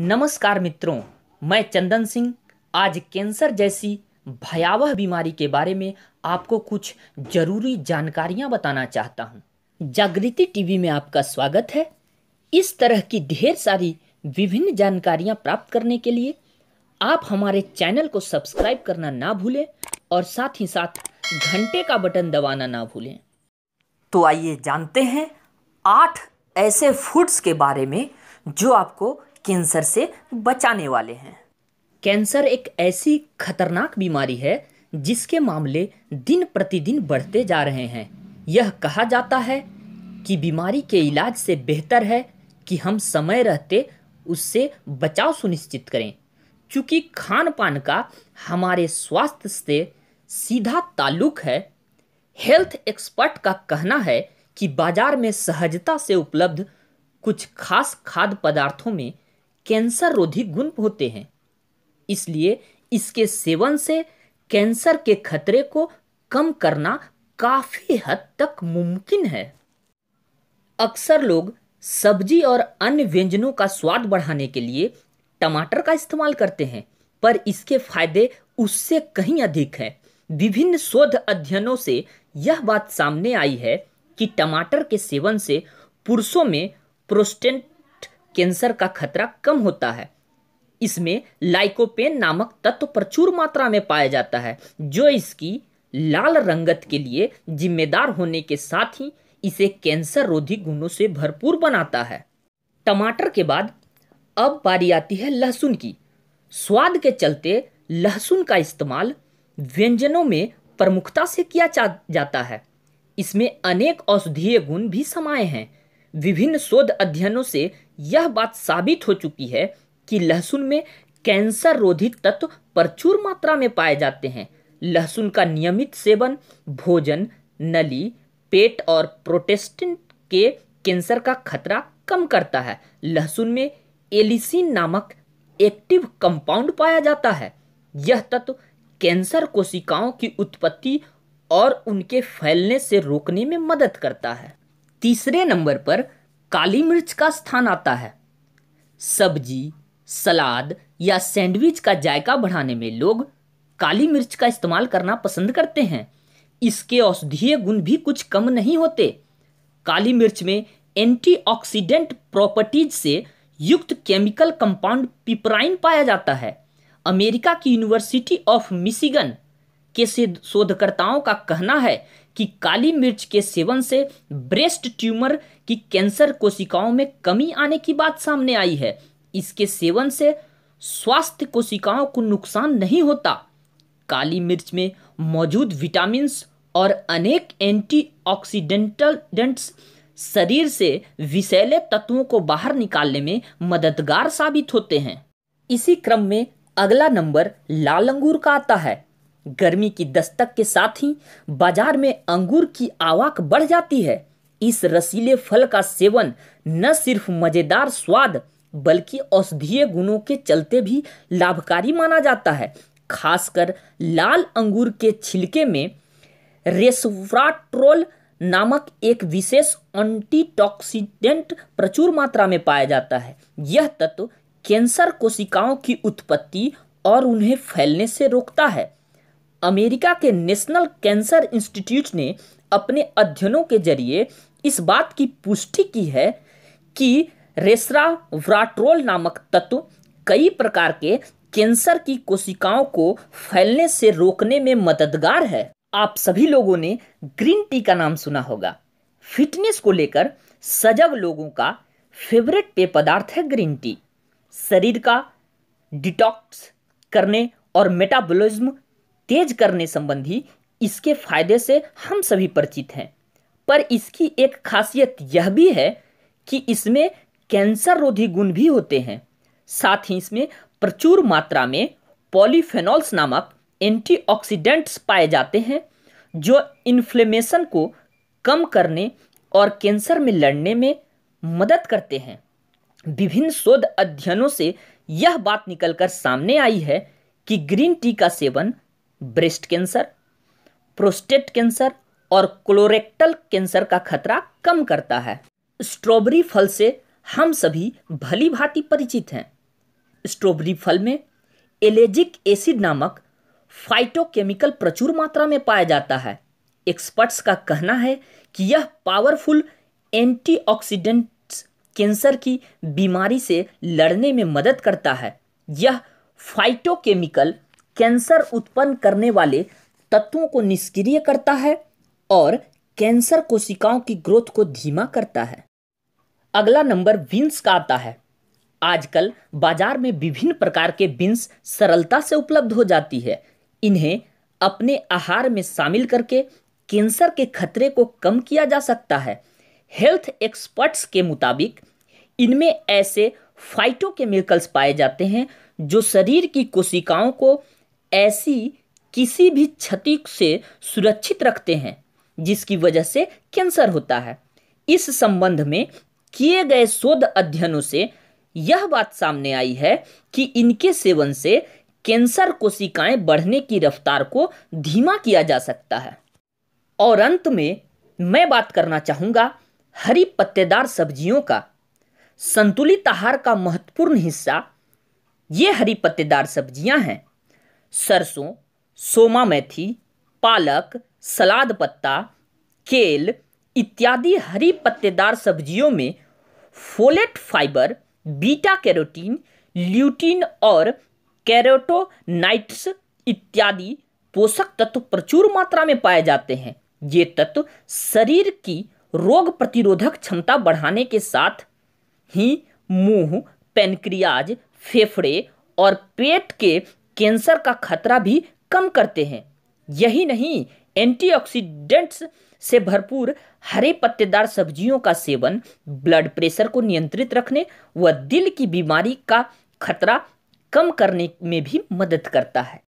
नमस्कार मित्रों मैं चंदन सिंह आज कैंसर जैसी भयावह बीमारी के बारे में आपको कुछ जरूरी जानकारियां बताना चाहता हूं। जागृति टीवी में आपका स्वागत है इस तरह की ढेर सारी विभिन्न जानकारियां प्राप्त करने के लिए आप हमारे चैनल को सब्सक्राइब करना ना भूलें और साथ ही साथ घंटे का बटन दबाना ना भूलें तो आइए जानते हैं आठ ऐसे फूड्स के बारे में जो आपको कैंसर से बचाने वाले हैं कैंसर एक ऐसी खतरनाक बीमारी है जिसके मामले दिन प्रतिदिन बढ़ते जा रहे हैं यह कहा जाता है कि बीमारी के इलाज से बेहतर है कि हम समय रहते उससे बचाव सुनिश्चित करें चूँकि खान पान का हमारे स्वास्थ्य से सीधा ताल्लुक है हेल्थ एक्सपर्ट का कहना है कि बाजार में सहजता से उपलब्ध कुछ खास खाद्य पदार्थों में कैंसर रोधी गुण होते हैं इसलिए इसके सेवन से कैंसर के खतरे को कम करना काफ़ी हद तक मुमकिन है अक्सर लोग सब्जी और अन्य व्यंजनों का स्वाद बढ़ाने के लिए टमाटर का इस्तेमाल करते हैं पर इसके फायदे उससे कहीं अधिक हैं विभिन्न शोध अध्ययनों से यह बात सामने आई है कि टमाटर के सेवन से पुरुषों में प्रोस्टेट कैंसर का खतरा कम होता है इसमें लाइकोपेन नामक तत्व प्रचुर मात्रा में पाया जाता है जो इसकी लाल रंगत के लिए जिम्मेदार होने के साथ ही इसे कैंसर रोधी गुणों से भरपूर बनाता है टमाटर के बाद अब बारी आती है लहसुन की स्वाद के चलते लहसुन का इस्तेमाल व्यंजनों में प्रमुखता से किया जाता है इसमें अनेक औषधीय गुण भी समाये हैं विभिन्न शोध अध्ययनों से यह बात साबित हो चुकी है कि लहसुन में कैंसर रोधी तत्व प्रचुर मात्रा में पाए जाते हैं लहसुन का नियमित सेवन भोजन नली पेट और प्रोटेस्टेंट के कैंसर का खतरा कम करता है लहसुन में एलिसिन नामक एक्टिव कंपाउंड पाया जाता है यह तत्व कैंसर कोशिकाओं की उत्पत्ति और उनके फैलने से रोकने में मदद करता है तीसरे नंबर पर काली मिर्च का स्थान आता है सब्जी सलाद या सैंडविच का जायका बढ़ाने में लोग काली मिर्च का इस्तेमाल करना पसंद करते हैं इसके औषधीय गुण भी कुछ कम नहीं होते काली मिर्च में एंटीऑक्सीडेंट प्रॉपर्टीज से युक्त केमिकल कंपाउंड पिपराइन पाया जाता है अमेरिका की यूनिवर्सिटी ऑफ मिशिगन के शोधकर्ताओं का कहना है कि काली मिर्च के सेवन से ब्रेस्ट ट्यूमर की कैंसर कोशिकाओं में कमी आने की बात सामने आई है इसके सेवन से स्वास्थ्य कोशिकाओं को नुकसान नहीं होता काली मिर्च में मौजूद विटामिन और अनेक एंटीऑक्सीडेंटल शरीर से विषैले तत्वों को बाहर निकालने में मददगार साबित होते हैं इसी क्रम में अगला नंबर लाल अंगूर का आता है गर्मी की दस्तक के साथ ही बाजार में अंगूर की आवाक बढ़ जाती है इस रसीले फल का सेवन न सिर्फ मज़ेदार स्वाद बल्कि औषधीय गुणों के चलते भी लाभकारी माना जाता है खासकर लाल अंगूर के छिलके में रेसफ्राट्रोल नामक एक विशेष एंटीटॉक्सीडेंट प्रचुर मात्रा में पाया जाता है यह तत्व कैंसर कोशिकाओं की उत्पत्ति और उन्हें फैलने से रोकता है अमेरिका के नेशनल कैंसर इंस्टीट्यूट ने अपने अध्ययनों के जरिए इस बात की पुष्टि की है कि रेसरा व्राट्रोल नामक तत्व कई प्रकार के कैंसर की कोशिकाओं को फैलने से रोकने में मददगार है आप सभी लोगों ने ग्रीन टी का नाम सुना होगा फिटनेस को लेकर सजग लोगों का फेवरेट पेय पदार्थ है ग्रीन टी शरीर का डिटॉक्स करने और मेटाबॉलिज्म तेज करने संबंधी इसके फायदे से हम सभी परिचित हैं पर इसकी एक खासियत यह भी है कि इसमें कैंसर रोधी गुण भी होते हैं साथ ही इसमें प्रचुर मात्रा में पॉलीफेनॉल्स नामक एंटीऑक्सीडेंट्स पाए जाते हैं जो इन्फ्लेमेशन को कम करने और कैंसर में लड़ने में मदद करते हैं विभिन्न शोध अध्ययनों से यह बात निकलकर सामने आई है कि ग्रीन टी का सेवन ब्रेस्ट कैंसर प्रोस्टेट कैंसर और क्लोरेक्टल कैंसर का खतरा कम करता है स्ट्रॉबेरी फल से हम सभी भली भांति परिचित हैं स्ट्रॉबेरी फल में एलेजिक एसिड नामक फाइटोकेमिकल प्रचुर मात्रा में पाया जाता है एक्सपर्ट्स का कहना है कि यह पावरफुल एंटीऑक्सीडेंट्स कैंसर की बीमारी से लड़ने में मदद करता है यह फाइटोकेमिकल कैंसर उत्पन्न करने वाले तत्वों को निष्क्रिय करता है और कैंसर कोशिकाओं की ग्रोथ को धीमा करता है अगला नंबर बीन्स का आता है आजकल बाजार में विभिन्न प्रकार के बीन्स सरलता से उपलब्ध हो जाती है इन्हें अपने आहार में शामिल करके कैंसर के खतरे को कम किया जा सकता है हेल्थ एक्सपर्ट्स के मुताबिक इनमें ऐसे फाइटोकेमिकल्स पाए जाते हैं जो शरीर की कोशिकाओं को ऐसी किसी भी क्षति से सुरक्षित रखते हैं जिसकी वजह से कैंसर होता है इस संबंध में किए गए शोध अध्ययनों से यह बात सामने आई है कि इनके सेवन से कैंसर कोशिकाएं बढ़ने की रफ्तार को धीमा किया जा सकता है और अंत में मैं बात करना चाहूँगा हरी पत्तेदार सब्जियों का संतुलित आहार का महत्वपूर्ण हिस्सा ये हरी पत्तेदार सब्जियां हैं सरसों सोमा मेथी पालक सलाद पत्ता केल इत्यादि हरी पत्तेदार सब्जियों में folate fibre beta carotene lutein और कैरोटोनाइट्स इत्यादि पोषक तत्व प्रचुर मात्रा में पाए जाते हैं ये तत्व शरीर की रोग प्रतिरोधक क्षमता बढ़ाने के साथ ही मुंह पेनक्रियाज फेफड़े और पेट के कैंसर का खतरा भी कम करते हैं यही नहीं एंटीऑक्सीडेंट्स से भरपूर हरे पत्तेदार सब्जियों का सेवन ब्लड प्रेशर को नियंत्रित रखने व दिल की बीमारी का खतरा कम करने में भी मदद करता है